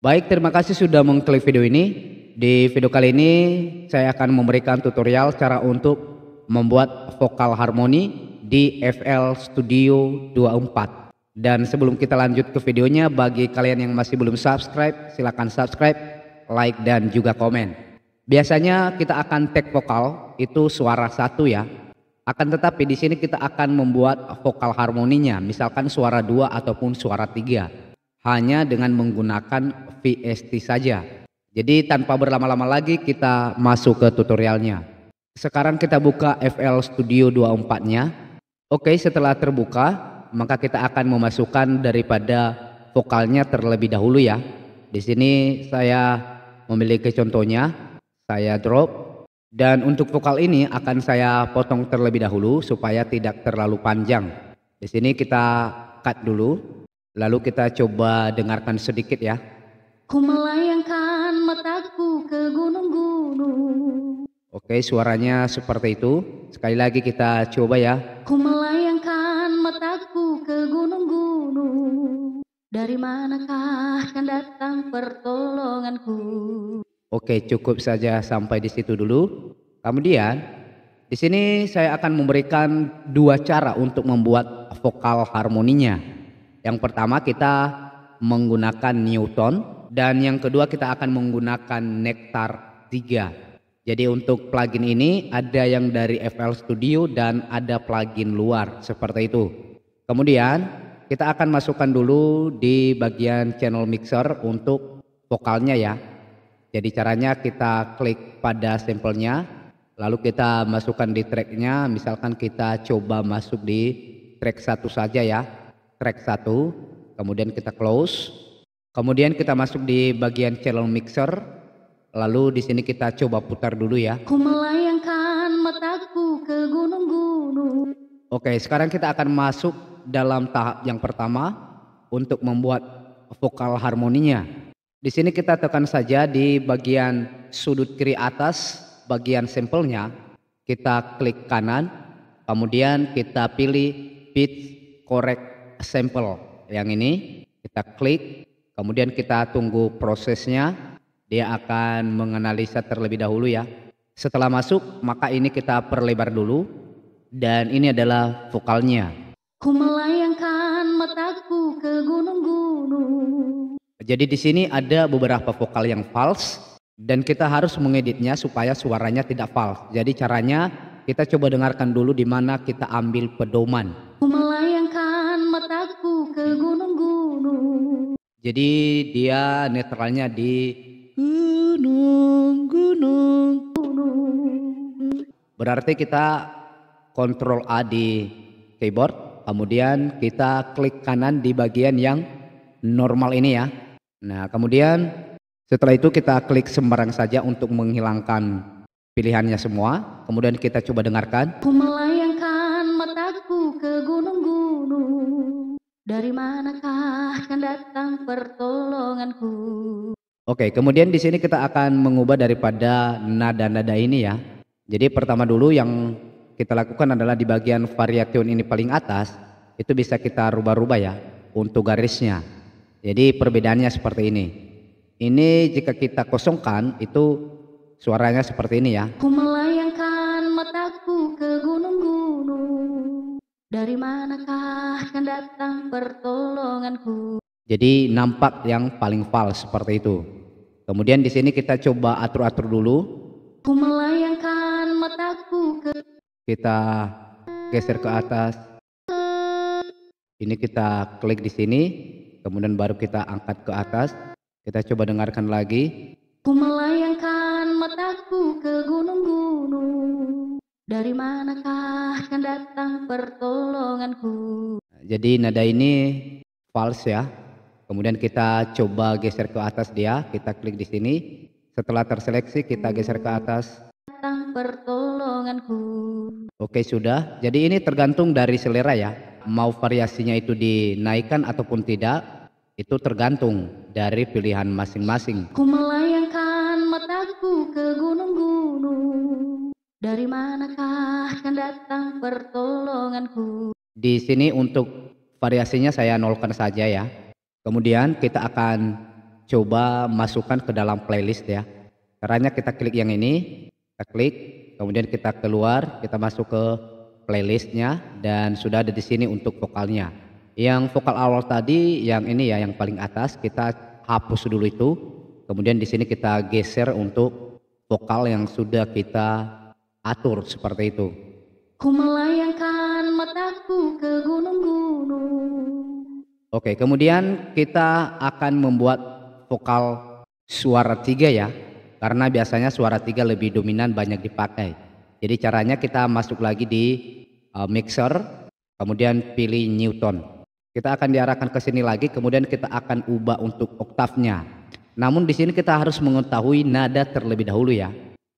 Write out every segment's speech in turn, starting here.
Baik, terima kasih sudah mengklik video ini. Di video kali ini saya akan memberikan tutorial cara untuk membuat vokal harmoni di FL Studio 24. Dan sebelum kita lanjut ke videonya, bagi kalian yang masih belum subscribe, silahkan subscribe, like, dan juga komen. Biasanya kita akan tag vokal, itu suara satu ya. Akan tetapi di sini kita akan membuat vokal harmoninya, misalkan suara dua ataupun suara tiga hanya dengan menggunakan VST saja. Jadi tanpa berlama-lama lagi kita masuk ke tutorialnya. Sekarang kita buka FL Studio 24-nya. Oke, setelah terbuka, maka kita akan memasukkan daripada vokalnya terlebih dahulu ya. Di sini saya memiliki contohnya, saya drop dan untuk vokal ini akan saya potong terlebih dahulu supaya tidak terlalu panjang. Di sini kita cut dulu. Lalu kita coba dengarkan sedikit ya. Ku melayangkan mataku ke gunung-gunung. Oke, suaranya seperti itu. Sekali lagi kita coba ya. Ku melayangkan mataku ke gunung-gunung. Dari manakah akan datang pertolonganku? Oke, cukup saja sampai di situ dulu. Kemudian, di sini saya akan memberikan dua cara untuk membuat vokal harmoninya. Yang pertama kita menggunakan Newton dan yang kedua kita akan menggunakan Nektar 3. Jadi untuk plugin ini ada yang dari FL Studio dan ada plugin luar seperti itu. Kemudian kita akan masukkan dulu di bagian channel mixer untuk vokalnya ya. Jadi caranya kita klik pada sampelnya lalu kita masukkan di tracknya misalkan kita coba masuk di track satu saja ya track 1, kemudian kita close. Kemudian kita masuk di bagian channel mixer. Lalu di sini kita coba putar dulu ya. Ku melayangkan mataku ke gunung-gunung. Oke, sekarang kita akan masuk dalam tahap yang pertama untuk membuat vokal harmoninya. Di sini kita tekan saja di bagian sudut kiri atas bagian sampelnya. Kita klik kanan, kemudian kita pilih pitch correct sampel yang ini, kita klik, kemudian kita tunggu prosesnya. Dia akan menganalisa terlebih dahulu ya. Setelah masuk, maka ini kita perlebar dulu dan ini adalah vokalnya. Ku melayangkan mataku ke gunung-gunung. Jadi di sini ada beberapa vokal yang fals dan kita harus mengeditnya supaya suaranya tidak fals. Jadi caranya kita coba dengarkan dulu di mana kita ambil pedoman. Ku melayangkan mataku ke gunung-gunung. Jadi dia netralnya di gunung-gunung. Berarti kita kontrol A di keyboard, kemudian kita klik kanan di bagian yang normal ini ya. Nah, kemudian setelah itu kita klik sembarang saja untuk menghilangkan pilihannya semua. Kemudian kita coba dengarkan. Kumalai aku ke gunung-gunung dari manakah akan datang pertolonganku Oke, kemudian di sini kita akan mengubah daripada nada-nada ini ya. Jadi pertama dulu yang kita lakukan adalah di bagian variation ini paling atas, itu bisa kita rubah-rubah ya untuk garisnya. Jadi perbedaannya seperti ini. Ini jika kita kosongkan itu suaranya seperti ini ya. Kumel dari manakah akan datang pertolonganku? Jadi nampak yang paling fals seperti itu. Kemudian di sini kita coba atur-atur dulu. Ku melayangkan mataku ke kita geser ke atas. Ini kita klik di sini, kemudian baru kita angkat ke atas. Kita coba dengarkan lagi. Ku melayangkan mataku ke gunungku dari manakah akan datang pertolonganku? Nah, jadi nada ini fals ya. Kemudian kita coba geser ke atas dia, kita klik di sini. Setelah terseleksi kita geser ke atas. Datang pertolonganku. Oke sudah, jadi ini tergantung dari selera ya. Mau variasinya itu dinaikkan ataupun tidak, itu tergantung dari pilihan masing-masing. Ku melayangkan mataku ke gunung-gunung. Dari manakah akan datang pertolonganku? Di sini untuk variasinya saya nolkan saja ya. Kemudian kita akan coba masukkan ke dalam playlist ya. Caranya kita klik yang ini, kita klik, kemudian kita keluar, kita masuk ke playlistnya dan sudah ada di sini untuk vokalnya. Yang vokal awal tadi, yang ini ya, yang paling atas kita hapus dulu itu. Kemudian di sini kita geser untuk vokal yang sudah kita atur seperti itu. Ku melayangkan mataku ke gunung-gunung. Oke, kemudian kita akan membuat vokal suara tiga ya, karena biasanya suara tiga lebih dominan banyak dipakai. Jadi caranya kita masuk lagi di uh, mixer, kemudian pilih Newton. Kita akan diarahkan ke sini lagi, kemudian kita akan ubah untuk oktavnya. Namun di sini kita harus mengetahui nada terlebih dahulu ya.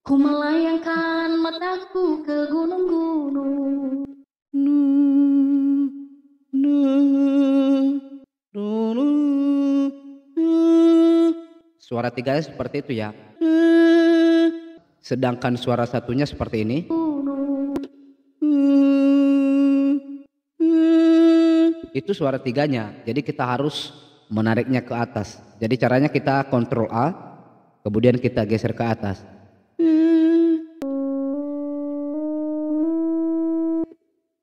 Ku melayangkan mataku ke gunung-gunung. Nu, nu, dulu, Suara tiganya seperti itu ya. Sedangkan suara satunya seperti ini. Itu suara tiganya. Jadi kita harus menariknya ke atas. Jadi caranya kita kontrol A, kemudian kita geser ke atas.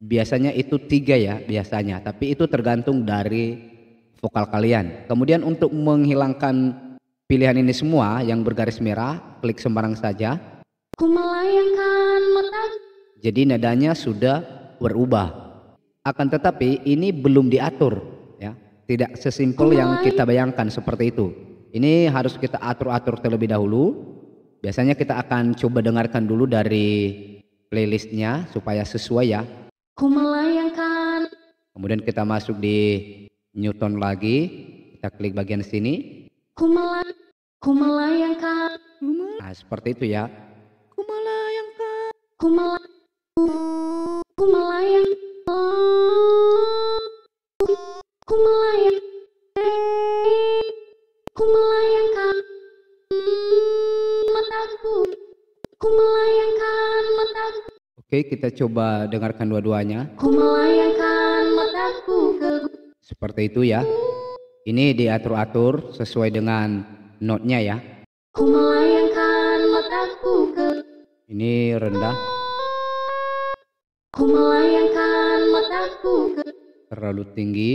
biasanya itu tiga ya biasanya tapi itu tergantung dari vokal kalian kemudian untuk menghilangkan pilihan ini semua yang bergaris merah klik sembarang saja ku melayangkan mata. jadi nadanya sudah berubah akan tetapi ini belum diatur ya tidak sesimpel yang kita bayangkan seperti itu ini harus kita atur-atur terlebih dahulu biasanya kita akan coba dengarkan dulu dari playlistnya supaya sesuai ya ku melayangkan. Kemudian kita masuk di Newton lagi. Kita klik bagian sini. Ku, ku melayangkan. Nah, seperti itu ya. Ku melayangkan. Ku, ku, melayang. Ku, ku melayang. Ku melayangkan mataku. Ku melayangkan mataku. Oke, kita coba dengarkan dua-duanya. Seperti itu ya. Ini diatur-atur sesuai dengan notnya ya. Ini rendah. Terlalu tinggi.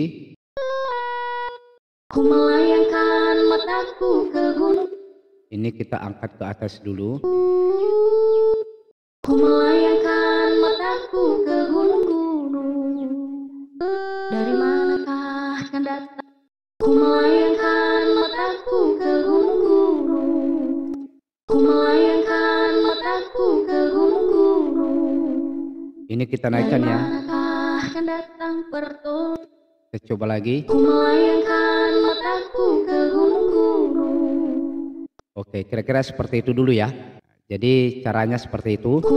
Ini kita angkat ke atas dulu. Ku aku ke gunung-gunung Dari manakah akan datang Ku melayangkan mataku ke gunung-gunung Ku melayangkan mataku ke gunung-gunung Ini kita naikkan ya akan datang pertolongan Kita coba lagi Ku melayangkan mataku ke gunung-gunung Oke, kira-kira seperti itu dulu ya. Jadi caranya seperti itu. Ku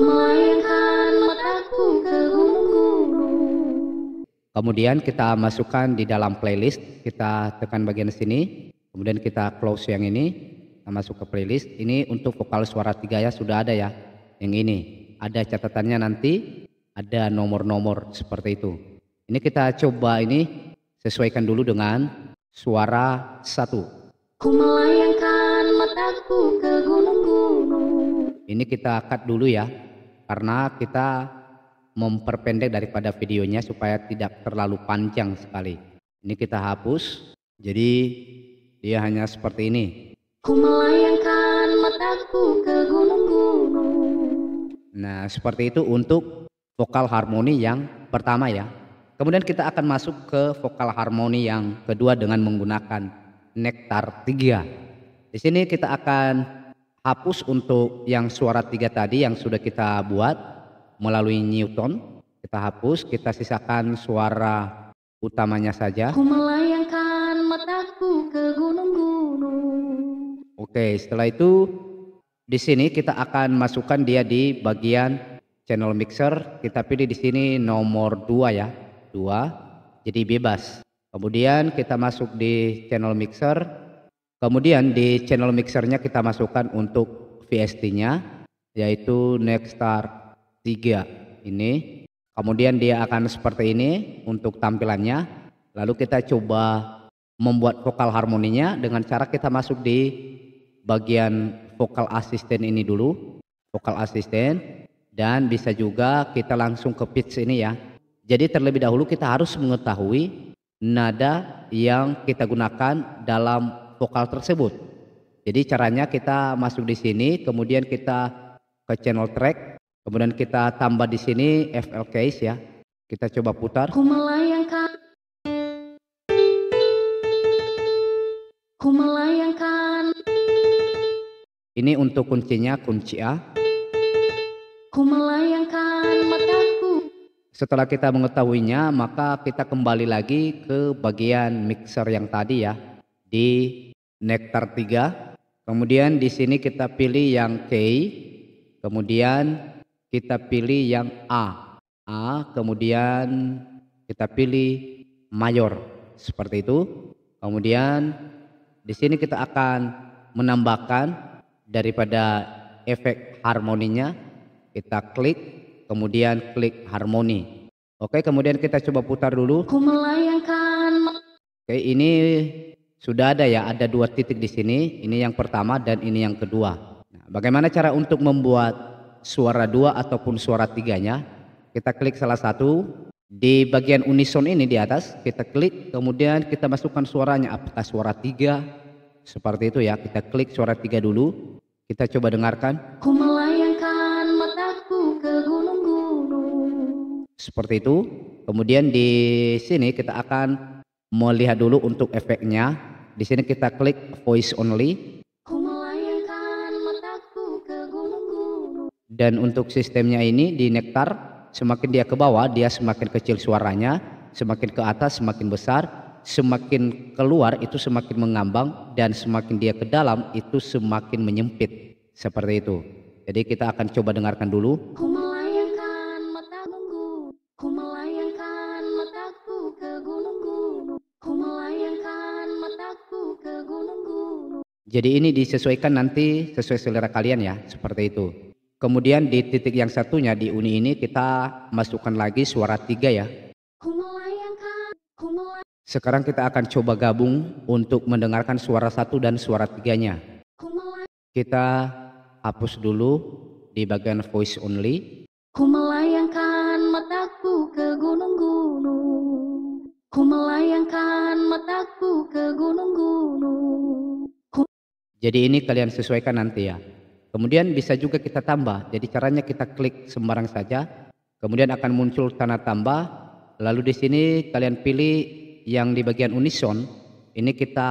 Kemudian kita masukkan di dalam playlist, kita tekan bagian sini, kemudian kita close yang ini, kita masuk ke playlist. Ini untuk vokal suara tiga ya sudah ada ya, yang ini. Ada catatannya nanti, ada nomor-nomor seperti itu. Ini kita coba ini sesuaikan dulu dengan suara satu. Ku melayangkan mataku ke gunung-gunung. Ini kita cut dulu ya, karena kita memperpendek daripada videonya supaya tidak terlalu panjang sekali. Ini kita hapus. Jadi dia hanya seperti ini. Ku melayangkan mataku ke gunung-gunung. Nah, seperti itu untuk vokal harmoni yang pertama ya. Kemudian kita akan masuk ke vokal harmoni yang kedua dengan menggunakan nektar 3. Di sini kita akan hapus untuk yang suara tiga tadi yang sudah kita buat melalui Newton. Kita hapus, kita sisakan suara utamanya saja. Ku melayangkan mataku ke gunung-gunung. Oke, setelah itu di sini kita akan masukkan dia di bagian channel mixer. Kita pilih di sini nomor 2 ya. 2. Jadi bebas. Kemudian kita masuk di channel mixer. Kemudian di channel mixernya kita masukkan untuk VST-nya yaitu Nextar tiga ini kemudian dia akan seperti ini untuk tampilannya lalu kita coba membuat vokal harmoninya dengan cara kita masuk di bagian vokal asisten ini dulu vokal asisten dan bisa juga kita langsung ke pitch ini ya jadi terlebih dahulu kita harus mengetahui nada yang kita gunakan dalam vokal tersebut jadi caranya kita masuk di sini kemudian kita ke channel track Kemudian kita tambah di sini FL case ya. Kita coba putar. Ku melayangkan. Ku melayangkan. Ini untuk kuncinya kunci A. Ku melayangkan mataku. Setelah kita mengetahuinya, maka kita kembali lagi ke bagian mixer yang tadi ya. Di nektar 3. Kemudian di sini kita pilih yang K. Kemudian kita pilih yang A. A kemudian kita pilih mayor seperti itu. Kemudian di sini kita akan menambahkan daripada efek harmoninya kita klik kemudian klik harmoni. Oke, kemudian kita coba putar dulu. Oke, ini sudah ada ya, ada dua titik di sini. Ini yang pertama dan ini yang kedua. Nah, bagaimana cara untuk membuat suara dua ataupun suara tiganya. Kita klik salah satu. Di bagian unison ini di atas kita klik kemudian kita masukkan suaranya apakah suara tiga seperti itu ya kita klik suara tiga dulu kita coba dengarkan ku melayangkan mataku ke gunung-gunung seperti itu kemudian di sini kita akan melihat dulu untuk efeknya di sini kita klik voice only Dan untuk sistemnya ini di nektar, semakin dia ke bawah, dia semakin kecil suaranya, semakin ke atas semakin besar, semakin keluar itu semakin mengambang dan semakin dia ke dalam itu semakin menyempit. Seperti itu. Jadi kita akan coba dengarkan dulu. Jadi ini disesuaikan nanti sesuai selera kalian ya, seperti itu. Kemudian di titik yang satunya di uni ini kita masukkan lagi suara tiga ya. Sekarang kita akan coba gabung untuk mendengarkan suara satu dan suara tiganya. Kita hapus dulu di bagian voice only. Ku melayangkan mataku ke gunung-gunung. Ku melayangkan mataku ke gunung-gunung. Jadi ini kalian sesuaikan nanti ya. Kemudian bisa juga kita tambah. Jadi caranya kita klik sembarang saja. Kemudian akan muncul tanda tambah. Lalu di sini kalian pilih yang di bagian unison. Ini kita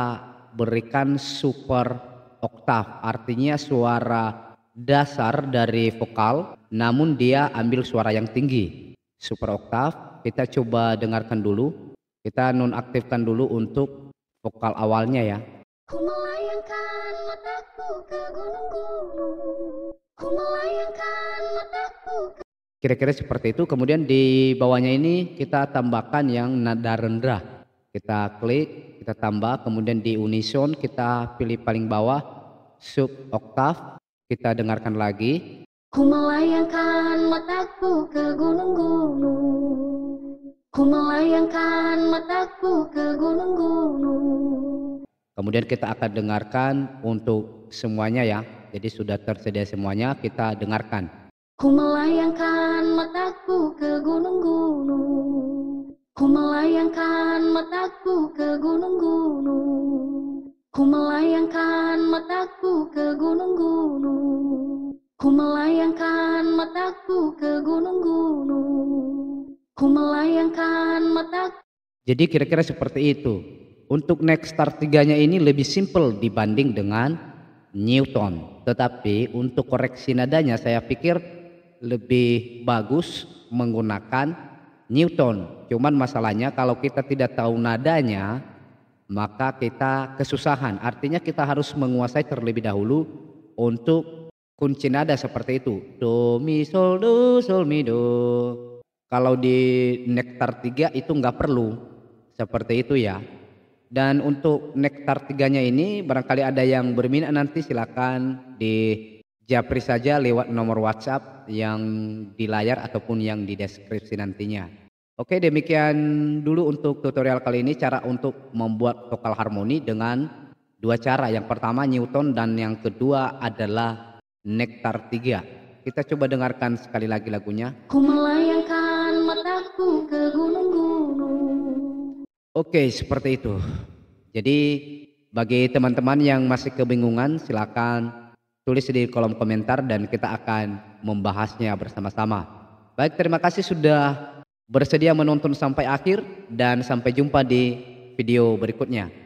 berikan super oktav. Artinya suara dasar dari vokal. Namun dia ambil suara yang tinggi. Super oktav. Kita coba dengarkan dulu. Kita nonaktifkan dulu untuk vokal awalnya ya. Ku melayangkan mataku ke gunung-gunung. Ku melayangkan mataku ke Kira-kira seperti itu. Kemudian di bawahnya ini kita tambahkan yang nada rendah. Kita klik, kita tambah. Kemudian di unison kita pilih paling bawah sub oktav. Kita dengarkan lagi. Ku melayangkan mataku ke gunung-gunung. Ku melayangkan mataku ke gunung-gunung. Kemudian kita akan dengarkan untuk semuanya ya. Jadi sudah tersedia semuanya, kita dengarkan. Ku melayangkan mataku ke gunung-gunung. Ku melayangkan mataku ke gunung-gunung. Ku melayangkan mataku ke gunung-gunung. Ku melayangkan mataku ke gunung-gunung. Ku melayangkan mataku. Jadi kira-kira seperti itu untuk next star tiganya ini lebih simple dibanding dengan Newton. Tetapi untuk koreksi nadanya saya pikir lebih bagus menggunakan Newton. Cuman masalahnya kalau kita tidak tahu nadanya maka kita kesusahan. Artinya kita harus menguasai terlebih dahulu untuk kunci nada seperti itu. Do mi sol do sol mi do. Kalau di nektar 3 itu nggak perlu seperti itu ya. Dan untuk nektar tiganya ini barangkali ada yang berminat nanti silakan di japri saja lewat nomor WhatsApp yang di layar ataupun yang di deskripsi nantinya. Oke demikian dulu untuk tutorial kali ini cara untuk membuat vokal harmoni dengan dua cara. Yang pertama Newton dan yang kedua adalah nektar tiga. Kita coba dengarkan sekali lagi lagunya. Ku melayangkan mataku ke gunung-gunung Oke, seperti itu. Jadi bagi teman-teman yang masih kebingungan silakan tulis di kolom komentar dan kita akan membahasnya bersama-sama. Baik, terima kasih sudah bersedia menonton sampai akhir dan sampai jumpa di video berikutnya.